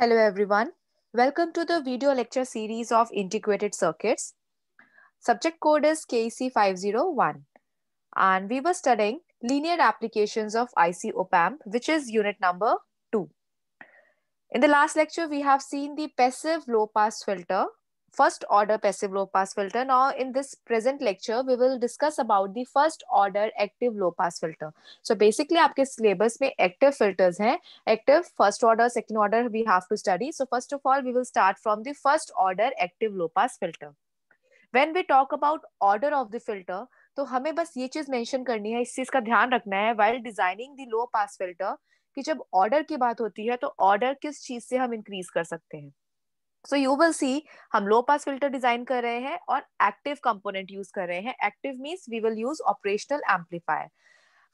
Hello everyone. Welcome to the video lecture series of integrated circuits. Subject code is KC501 and we were studying linear applications of IC op-amp which is unit number 2. In the last lecture we have seen the passive low pass filter first order passive low pass filter. Now in this present lecture, we will discuss about the first order active low pass filter. So basically aapke syllabus mein active filters hain Active first order, second order we have to study. So first of all, we will start from the first order active low pass filter. When we talk about order of the filter, to hame bas ye cheez mention karni hai इस चीज का ध्यान रखना है while designing the low pass filter कि जब order की बात होती है तो ऑर्डर किस चीज से हम इंक्रीज कर सकते हैं सो यू विल सी हम लो पास फिल्टर डिजाइन कर रहे हैं और एक्टिव कंपोनेंट यूज कर रहे हैं active means we will use operational amplifier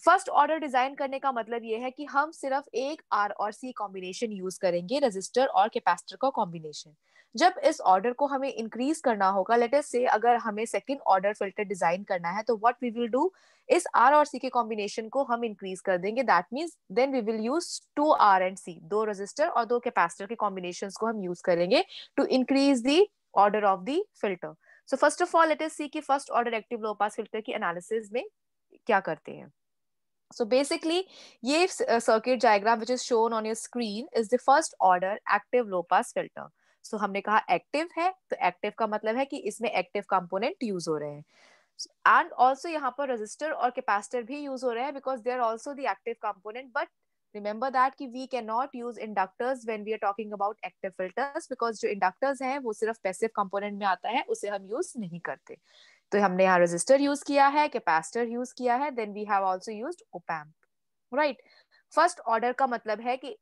first order design करने का मतलब यह है कि हम सिर्फ एक आर और सी कॉम्बिनेशन यूज करेंगे रजिस्टर और कैपेसिटर का कॉम्बिनेशन जब इस ऑर्डर को हमें इंक्रीज करना होगा लेट अस से अगर हमें सेकंड ऑर्डर फिल्टर डिजाइन करना है तो व्हाट वी विल डू इस आर और सी के कॉम्बिनेशन को हम इंक्रीज कर देंगे that means then we will use two R and C दो रजिस्टर और दो कैपेसिटर के कॉम्बिनेशन को हम यूज करेंगे to increase the order of the filter so first of all let us see की first order active low pass filter की analysis में क्या करते हैं So basically, ये uh, circuit diagram which is shown on your screen is the first order active low pass filter. So हमने कहा active है तो active का मतलब है कि इसमें active component use हो रहे हैं एंड ऑल्सो यहाँ पर रजिस्टर और कैपेसिटर भी यूज हो रहे हैं because they are also the active component but remember that कि we can not use inductors when we are talking about active filters because जो इंडक्टर्स हैं वो सिर्फ पैसिव कंपोनेंट में आता है उसे हम यूज नहीं करते तो हमने यहाँ रेजिस्टर यूज किया है कैपेसिटर यूज किया है then we have also used op amp right first order का मतलब है कि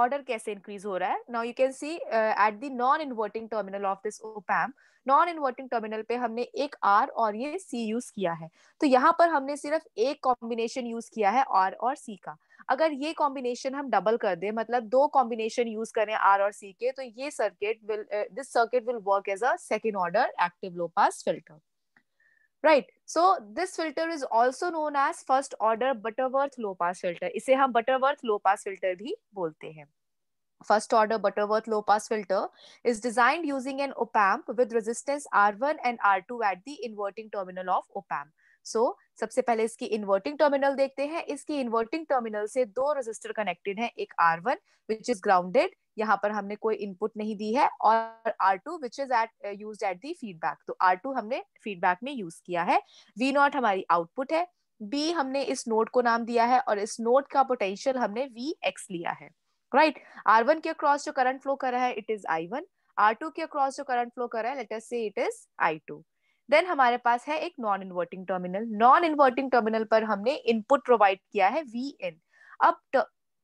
ऑर्डर कैसे इंक्रीज हो रहा है now you can see at the non inverting terminal of this op amp non inverting terminal पे हमने एक आर और ये सी यूज किया है तो यहाँ पर हमने सिर्फ एक कॉम्बिनेशन यूज किया है आर और सी का अगर ये कॉम्बिनेशन हम डबल कर दें मतलब दो कॉम्बिनेशन यूज करें आर और सी के तो ये circuit will this circuit will work as a second order active low pass filter right so this filter is also known as first order Butterworth low pass filter इसे हम Butterworth low pass filter भी बोलते हैं First order Butterworth low pass filter is designed using an op amp with resistance R1 and R2 at the inverting terminal of op amp. So so, सबसे पहले इसकी inverting terminal देखते हैं इसकी inverting terminal से दो रजिस्टर कनेक्टेड है एक R one which is grounded यहाँ पर हमने कोई इनपुट नहीं दी है और R two which is at use at the feedback तो आर टू हमने फीडबैक में यूज किया है वी नॉट हमारी आउटपुट है बी हमने इस नोट को नाम दिया है और इस नोट का पोटेंशियल हमने वी एक्स लिया है राइट आर वन के अक्रॉस जो करंट फ्लो कर रहा है it is I one R two के अक्रॉस जो करंट फ्लो कर रहा है let us say it is I two then हमारे पास है एक non inverting terminal non inverting terminal पर हमने इनपुट प्रोवाइड किया है वी इन अब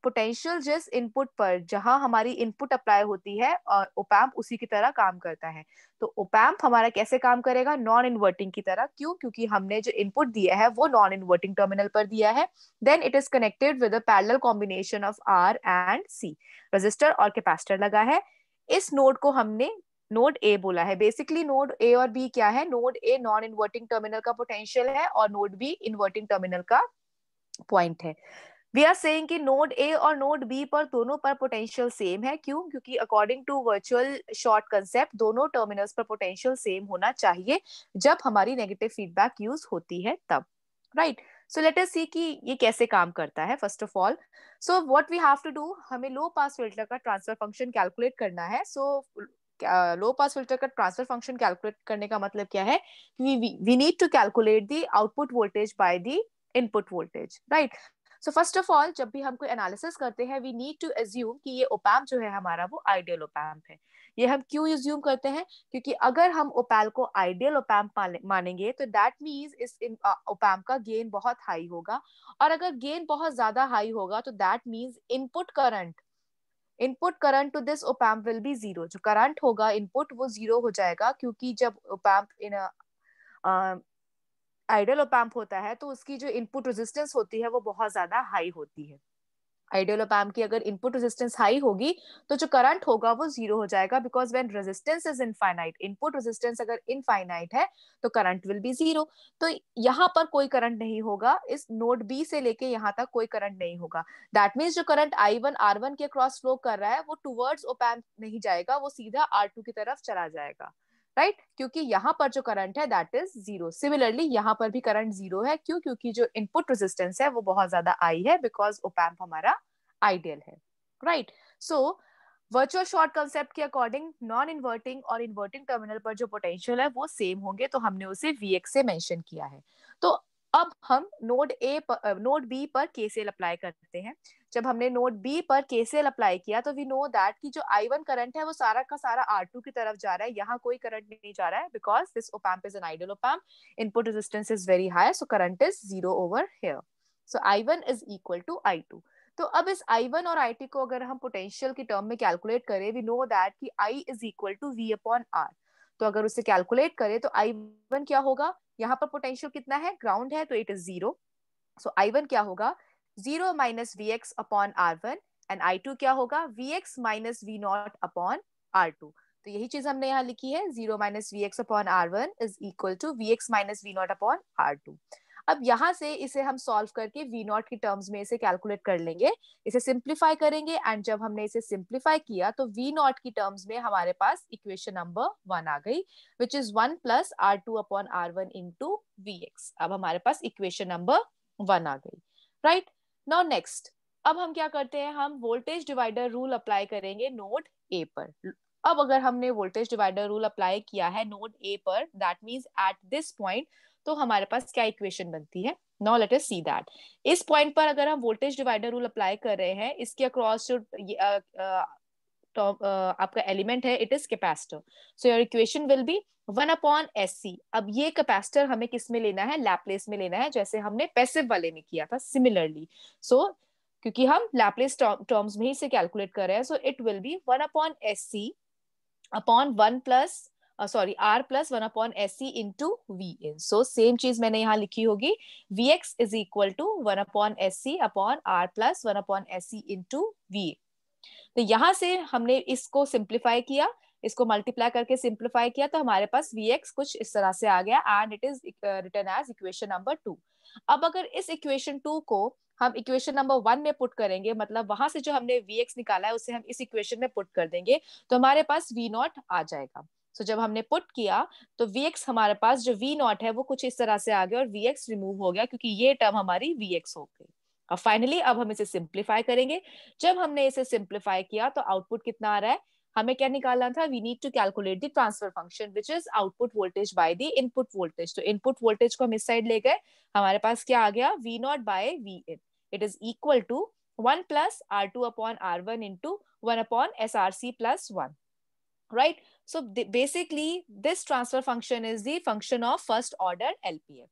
पोटेंशियल जिस इनपुट पर जहां हमारी इनपुट अप्लाई होती है और ओपैम्प उसी की तरह काम करता है तो ओपैम्प हमारा कैसे काम करेगा नॉन इन्वर्टिंग की तरह क्यों क्योंकि हमने जो इनपुट दिया है वो नॉन इन्वर्टिंग टर्मिनल पर दिया है then it is connected with a parallel combination of R and C resistor और कैपेसिटर लगा है इस नोड को हमने नोड ए बोला है बेसिकली नोड ए और बी क्या है node A non inverting terminal का पोटेंशियल है और नोड बी इन्वर्टिंग टर्मिनल का पॉइंट है वी आर सेइंग कि नोड ए और नोड बी पर दोनों पर पोटेंशियल सेम है क्यों क्योंकि according to virtual short concept दोनों टर्मिनल्स पर पोटेंशियल सेम होना चाहिए जब हमारी नेगेटिव फीडबैक यूज होती है तब राइट सो लेट अस सी कि ये कैसे काम करता है first of all so what we have to do हमें लो पास फिल्टर का ट्रांसफर फंक्शन कैलकुलेट करना है so so, low pass filter का ट्रांसफर फंक्शन कैलकुलेट करने का मतलब क्या है we need to calculate the output voltage by the input voltage right so first of all जब भी हम कोई एनालिसिस करते हैं वी नीड टू एज्यूम कि ये ओपैम जो है हमारा वो आइडियल ओपैम है ये हम क्यों एज्यूम करते हैं क्योंकि अगर हम ओपैल को आइडियल ओपैम मानेंगे तो दैट मीन्स इस ओपैम uh, का गेन बहुत हाई होगा और अगर गेन बहुत ज्यादा हाई होगा तो that means input current input current to this op amp will be zero जो करंट होगा इनपुट वो जीरो हो जाएगा क्योंकि जब ओपैम्प इन आइडल ओपैम्प होता है तो उसकी जो इनपुट रेजिस्टेंस होती है वो बहुत ज्यादा हाई होती है आइडियल आइडियोलोपैम की अगर इनपुट रेजिस्टेंस हाई होगी तो जो करंट होगा वो जीरो हो जाएगा because when resistance is infinite input resistance अगर इनफाइनाइट है तो करंट विल बी जीरो तो यहाँ पर कोई करंट नहीं होगा इस नोड बी से लेके यहाँ तक कोई करंट नहीं होगा दैट मीन्स जो current I one R one के क्रॉस फ्लो कर रहा है वो टूवर्ड्स ओपैम्प नहीं जाएगा वो सीधा आर टू की तरफ चला जाएगा राइट right? क्योंकि यहाँ पर जो करंट है दैट इज जीरो सिमिलरली यहाँ पर भी करंट जीरो है क्यों क्योंकि जो इनपुट रेजिस्टेंस है वो बहुत ज्यादा आई है बिकॉज ओपैम्प हमारा आइडियल है right so virtual short concept के अकॉर्डिंग नॉन इन्वर्टिंग और इन्वर्टिंग टर्मिनल पर जो पोटेंशियल है वो सेम होंगे तो हमने उसे वी से मैंशन किया है तो अब हम नोड ए नोड बी पर केसीएल अप्लाई करते हैं जब हमने नोड बी पर केसीएल अप्लाई किया तो वी नो दैट कि जो आई वन करंट है वो सारा का सारा आर टू की तरफ जा रहा है यहाँ कोई करंट नहीं जा रहा है because this op amp is an ideal op amp input resistance is very high so current is zero over here so I one is equal to I two तो अब इस आई वन और आई टी को अगर हम पोटेंशियल के term में calculate करें वी नो दैट कि I is equal to V upon R तो अगर उसे कैलकुलेट करें तो आई वन क्या होगा यहाँ पर पोटेंशियल कितना है ग्राउंड है तो it is zero so I one क्या होगा zero minus V x upon R one and I two क्या होगा V x minus V naught upon R two तो यही चीज हमने यहाँ लिखी है zero minus V x upon R one is equal to V x minus V naught upon R two अब यहाँ से इसे हम सॉल्व करके वी नॉट की टर्म्स में इसे कैलकुलेट कर लेंगे इसे सिंप्लीफाई करेंगे एंड जब हमने इसे सिंप्लीफाई किया तो वी नॉट की टर्म्स में हमारे पास इक्वेशन नंबर वन आ गई which is one plus R two upon R one into V X अब हमारे पास इक्वेशन नंबर वन आ गई राइट नाउ नेक्स्ट अब हम क्या करते हैं हम वोल्टेज डिवाइडर रूल अप्लाई करेंगे नोड ए पर अब अगर हमने वोल्टेज डिवाइडर रूल अप्लाई किया है नोड ए पर that means at this point तो हमारे पास क्या इक्वेशन बनती है no let us see that इस पॉइंट पर अगर हम वोल्टेज डिवाइडर रूल अप्लाई कर रहे हैं इसके अक्रॉस जो तो, आपका एलिमेंट है it is capacitor so your equation will be one upon S C अब ये कैपेसिटर हमें किस में लेना है लैपलेस में लेना है जैसे हमने पैसिव वाले में किया था सिमिलरली सो so, क्योंकि हम लैपलेस टर्म्स में ही से कैलकुलेट कर रहे हैं so it will be one upon S C upon one plus sorry R plus one upon S C into V in so same चीज मैंने यहाँ लिखी होगी V X is equal to one upon S C upon R plus one upon S C into V तो यहां से हमने इसको सिंप्लीफाई किया इसको मल्टीप्लाई करके सिंप्लीफाई किया तो हमारे पास वी एक्स कुछ इस तरह से आ गया and it is written as equation number two अब अगर इस इक्वेशन टू को हम इक्वेशन नंबर वन में पुट करेंगे मतलब वहां से जो हमने वी एक्स निकाला है उसे हम इस इक्वेशन में पुट कर देंगे तो हमारे पास वी नॉट आ जाएगा सो so, जब हमने पुट किया तो वी एक्स हमारे पास जो वी नॉट है वो कुछ इस तरह से आ गया और वी एक्स रिमूव हो गया क्योंकि ये टर्म हमारी वी एक्स हो गई अब फाइनली अब हम इसे सिंप्लीफाई करेंगे जब हमने इसे सिंप्लीफाई किया तो आउटपुट कितना आ रहा है हमें क्या निकालना था we need to calculate the transfer function which is output voltage by the input voltage तो इनपुट वोल्टेज को हम इस साइड ले गए हमारे पास क्या आ गया V naught by V in it is equal to one plus R two upon R one into one upon S R C plus one right so basically this transfer function is the function of first order lpf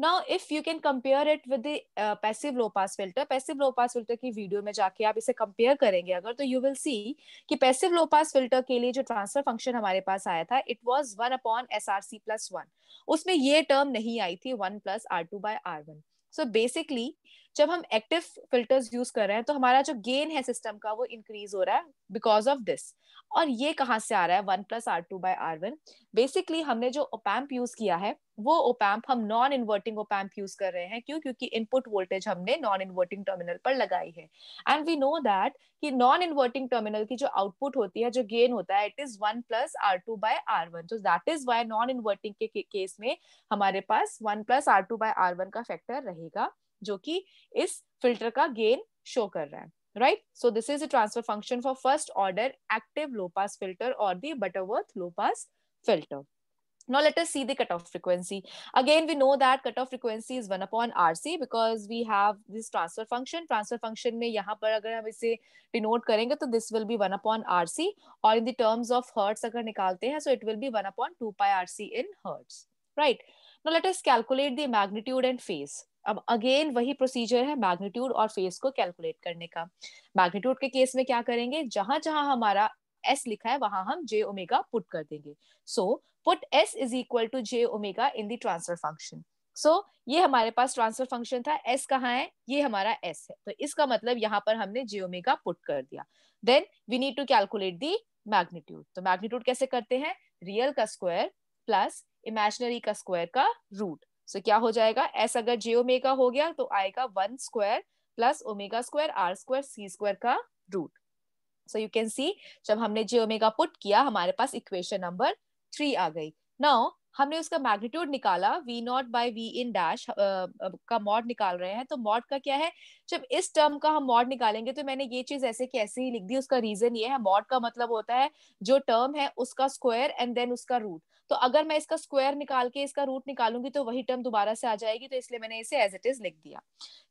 now if you can with it uh, passive low pass filter passive low pass filter की video में जाके आप इसे compare करेंगे अगर तो you will see कि passive लो pass filter के लिए जो ट्रांसफर फंक्शन हमारे पास आया था it was one upon S R C plus one उसमें ये टर्म नहीं आई थी one plus R two by R one so basically जब हम एक्टिव फिल्टर्स यूज कर रहे हैं तो हमारा जो गेन है सिस्टम का वो इंक्रीज हो रहा है बिकॉज ऑफ दिस और ये कहाँ से आ रहा है one plus R two by R one basically हमने जो ओपैम्प यूज किया है वो ओपैम्प हम नॉन इन्वर्टिंग ओपैम्प यूज कर रहे हैं क्यों क्योंकि इनपुट वोल्टेज हमने नॉन इन्वर्टिंग टर्मिनल पर लगाई है एंड वी नो दैट कि नॉन इन्वर्टिंग टर्मिनल की जो आउटपुट होती है जो गेन होता है it is one plus R two by R one तो that is why non inverting के केस में हमारे पास one plus R two by R one का फैक्टर रहेगा जो कि इस फिल्टर का गेन शो कर रहा है right so this is a transfer function for first order active low pass filter or the butterworth low pass filter Now let us see the cutoff frequency. Again, we know that cutoff frequency is 1 upon RC because we have this transfer function. Transfer function में यहाँ par agar hum इसे denote karenge तो this will be 1 upon RC or in the terms of hertz agar nikalte hain so it will be 1 upon 2 pi RC in hertz. Right. Now let us calculate the magnitude and phase. अब again वही procedure है magnitude और phase को calculate करने का magnitude के case में क्या करेंगे जहां जहां हमारा एस लिखा है वहां हम जे ओमेगा पुट कर देंगे सो put s is equal to j omega in the transfer function so so, ये हमारे पास ट्रांसफर फंक्शन था s कहाँ है ये हमारा s है तो इसका मतलब यहाँ पर हमने जे ओमेगा पुट कर दिया then we need to calculate the magnitude तो मैग्नीट्यूड कैसे करते हैं रियल का स्क्वायर प्लस इमेजिनरी का स्क्वायर का रूट सो so, क्या हो जाएगा एस अगर जे ओमेगा हो गया तो आएगा one square plus omega square R square C square का root so you can see जब हमने जे ओमेगा पुट किया हमारे पास इक्वेशन नंबर थ्री आ गई नाउ हमने उसका मैग्नीट्यूड निकाला V naught by V in dash का मॉड निकाल रहे हैं तो मॉड का क्या है जब इस टर्म का हम मॉड निकालेंगे तो मैंने ये चीज ऐसे कैसे ही लिख दी उसका रीजन ये है मॉड का मतलब होता है जो टर्म है उसका स्क्वायर एंड देन उसका रूट तो अगर मैं इसका स्क्वायर निकाल के इसका रूट निकालूंगी तो वही टर्म दोबारा से आ जाएगी तो इसलिए मैंने इसे एज इट इज लिख दिया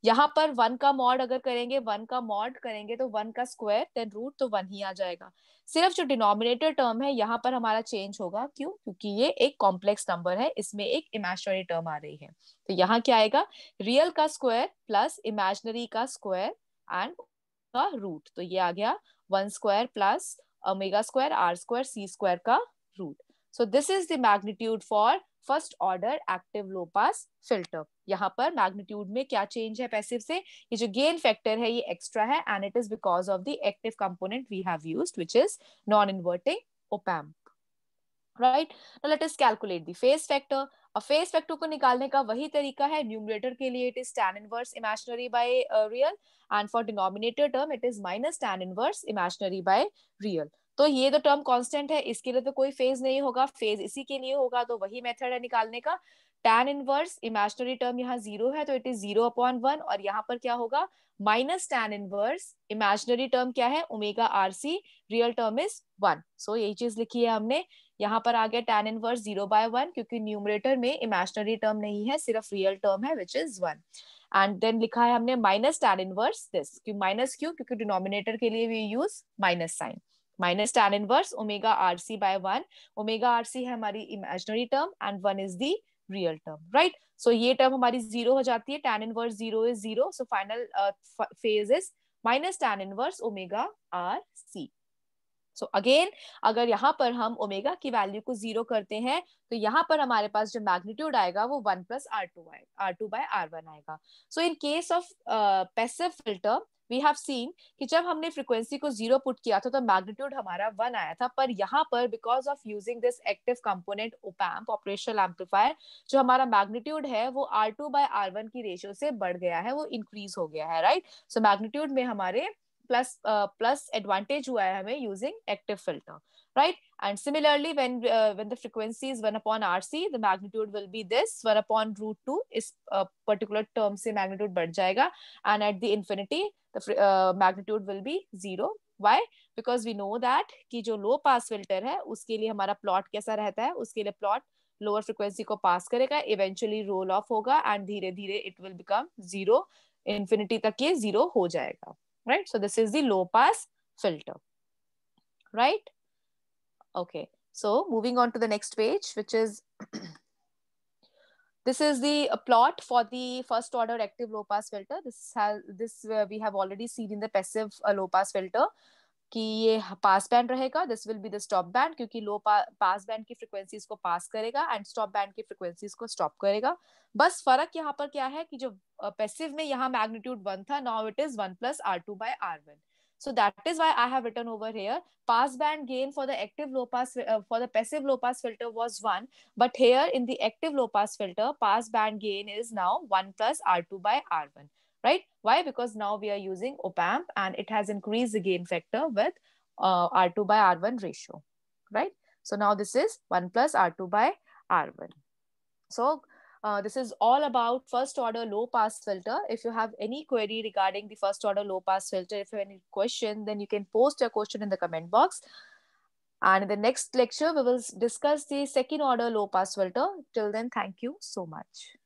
यहाँ पर वन का मॉड अगर करेंगे वन का मॉड करेंगे तो वन का स्क्वायर देन रूट तो वन ही आ जाएगा सिर्फ जो डिनोमिनेटर टर्म है यहाँ पर हमारा चेंज होगा क्यों क्योंकि ये एक कॉम्प्लेक्स नंबर है इसमें एक इमेजनरी टर्म आ रही है तो यहाँ क्या आएगा रियल का स्क्वायर प्लस इमेजनरी का स्क्वायर एंड का रूट तो ये आ गया one square plus omega square R square C square का root so this is the magnitude for first order active low pass filter यहाँ पर मैग्नीट्यूड में क्या चेंज है पैसिव से ये जो गेन फैक्टर है ये एक्स्ट्रा है and it is because of the active component we have used which is non inverting op amp right now let us calculate the phase factor और फेस फैक्टर को निकालने का वही तरीका है न्यूमरेटर के लिए it is tan inverse imaginary by real and for denominator term it is minus tan inverse imaginary by real तो ये तो टर्म कांस्टेंट है इसके लिए तो कोई फेज नहीं होगा फेज इसी के लिए होगा तो वही मेथड है निकालने का टैन इनवर्स इमेजनरी टर्म यहाँ जीरो है तो it is zero upon one और यहाँ पर क्या होगा minus tan inverse imaginary term क्या है omega R C real term is one so यही चीज लिखी है हमने यहाँ पर आ गया tan inverse zero by one क्योंकि न्यूमरेटर में इमेजनरी टर्म नहीं है सिर्फ रियल टर्म है which is one and then लिखा है हमने माइनस टैन इनवर्स दिस क्यों माइनस क्यों क्योंकि डिनोमिनेटर के लिए we use minus sign minus tan inverse omega R C by one omega R C है हमारी imaginary term and one is the real term right so ये टर्म हमारी जीरो हो जाती है tan inverse zero is zero so final phase is minus tan inverse omega R C so again अगर यहाँ पर हम ओमेगा की वैल्यू को जीरो करते हैं तो यहाँ पर हमारे पास जो मैग्नीट्यूड आएगा वो वन प्लस आर टू आएगा R two by R one आएगा so in case of passive filter we have seen कि जब हमने फ्रिक्वेंसी को जीरो पुट किया था तो मैग्नीट्यूड हमारा वन आया था पर यहाँ पर because of using this active component op amp operational amplifier जो हमारा मैग्नीट्यूड है वो R two by R one की रेशियो से बढ़ गया है वो इंक्रीज हो गया है राइट सो मैग्नीट्यूड में हमारे प्लस प्लस एडवांटेज हुआ है हमें using active filter right and similarly when uh, when the frequency is 1 upon rc the magnitude will be this 1 upon root 2 is a particular term se magnitude badh jayega and at the infinity the uh, magnitude will be zero why because we know that कि जो low pass filter है उसके लिए हमारा plot कैसा रहता है उसके लिए plot lower frequency को pass करेगा eventually roll off होगा and धीरे धीरे it will become zero infinity तक ये zero हो जाएगा Right? So this is the low pass filter right okay so moving on to the next page which is this is the uh, plot for the first order active low pass filter this has this uh, we have already seen in the passive uh, low pass filter कि ये pass band रहेगा this will be the stop band क्योंकि low pass band की frequencies को pass करेगा and stop band की frequencies को stop करेगा बस फर्क यहाँ पर क्या है कि जो पैसिव uh, में यहाँ मैग्नीट्यूड वन था now it is one plus R two by R one So that is why I have written over here pass band gain for the active low pass uh, for the passive low pass filter was one, but here in the active low pass filter, pass band gain is now one plus R2 by R1, right? Why? Because now we are using op amp and it has increased the gain factor with uh, R2 by R1 ratio, right? So now this is one plus R2 by R1. So uh, this is all about first order low pass filter. If you have any query regarding the first order low pass filter, if you have any question, then you can post your question in the comment box. And in the next lecture, we will discuss the second order low pass filter. Till then, thank you so much.